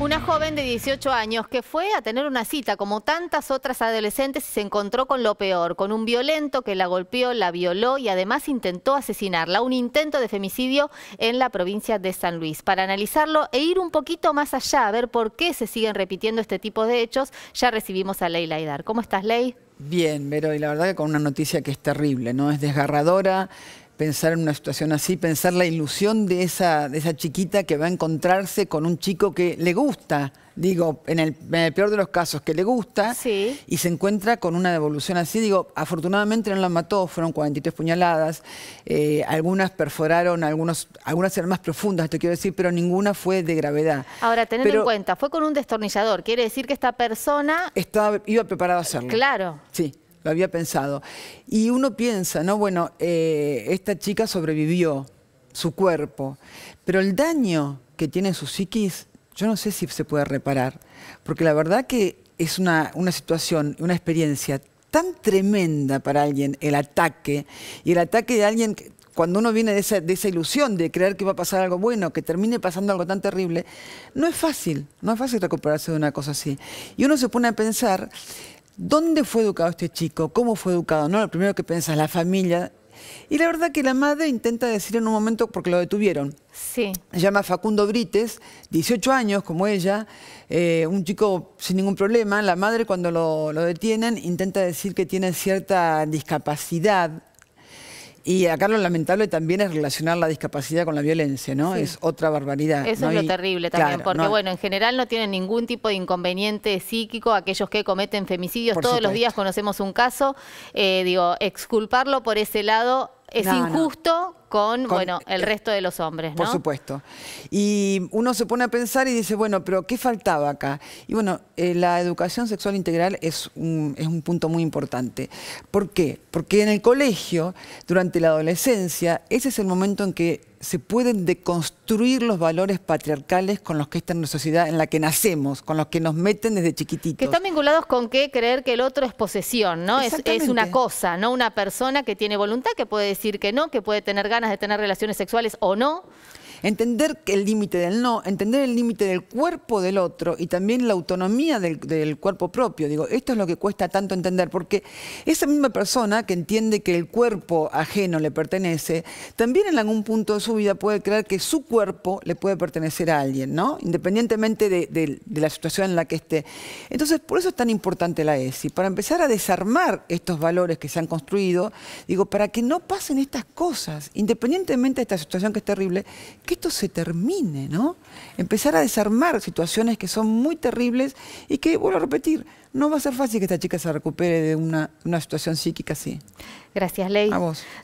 Una joven de 18 años que fue a tener una cita como tantas otras adolescentes y se encontró con lo peor, con un violento que la golpeó, la violó y además intentó asesinarla, un intento de femicidio en la provincia de San Luis. Para analizarlo e ir un poquito más allá, a ver por qué se siguen repitiendo este tipo de hechos, ya recibimos a Ley Laidar. ¿Cómo estás, Ley? Bien, pero y la verdad que con una noticia que es terrible, ¿no? Es desgarradora, pensar en una situación así, pensar la ilusión de esa, de esa chiquita que va a encontrarse con un chico que le gusta, digo, en el, peor de los casos, que le gusta, y se encuentra con una devolución así. Digo, afortunadamente no la mató, fueron 43 puñaladas, eh, algunas perforaron, algunos, algunas eran más profundas, te quiero decir, pero ninguna fue de gravedad. Ahora, tener en cuenta, fue con un destornillador, quiere decir que esta persona... Estaba, iba preparada a hacerlo. Claro. Sí había pensado. Y uno piensa, ¿no? Bueno, eh, esta chica sobrevivió, su cuerpo, pero el daño que tiene su psiquis, yo no sé si se puede reparar, porque la verdad que es una, situación, una experiencia tan tremenda para alguien, el ataque, y el ataque de alguien cuando uno viene de esa, de esa, ilusión de creer que va a pasar algo bueno, que termine pasando algo tan terrible, no es fácil, no es fácil recuperarse de una cosa así. Y uno se pone a pensar ¿Dónde fue educado este chico? ¿Cómo fue educado? No, lo primero que piensas, la familia. Y la verdad que la madre intenta decir en un momento, porque lo detuvieron. Sí. Se llama Facundo Brites, 18 años como ella, eh, un chico sin ningún problema. La madre cuando lo detienen intenta decir que tiene cierta discapacidad y acá lo lamentable también es relacionar la discapacidad con la violencia, ¿no? Es otra barbaridad. Eso es lo terrible también, porque bueno, en general no tienen ningún tipo de inconveniente psíquico aquellos que cometen femicidios. Todos los días conocemos un caso. Eh, digo, exculparlo por ese lado es injusto con, bueno, el eh, resto de los hombres, Por supuesto. Y uno se pone a pensar y dice, bueno, pero ¿qué faltaba acá? Y bueno, eh, la educación sexual integral es un, es un punto muy importante. ¿Por qué? Porque en el colegio, durante la adolescencia, ese es el momento en que se pueden deconstruir los valores patriarcales con los que está en la sociedad en la que nacemos, con los que nos meten desde chiquititos. Que están vinculados con que creer que el otro es posesión, ¿no? Es, es una cosa, no una persona que tiene voluntad, que puede decir que no, que puede tener ganas ganas de tener relaciones sexuales o no. Entender el límite del no, entender el límite del cuerpo del otro y también la autonomía del, cuerpo propio. Digo, esto es lo que cuesta tanto entender, porque esa misma persona que entiende que el cuerpo ajeno le pertenece, también en algún punto de su vida puede creer que su cuerpo le puede pertenecer a alguien, ¿no? Independientemente de, la situación en la que esté. Entonces, por eso es tan importante la ESI, para empezar a desarmar estos valores que se han construido, digo, para que no pasen estas cosas, independientemente de esta situación que es terrible, que esto se termine, ¿no? Empezar a desarmar situaciones que son muy terribles y que, vuelvo a repetir, no va a ser fácil que esta chica se recupere de una, situación psíquica así. Gracias, Ley. A vos.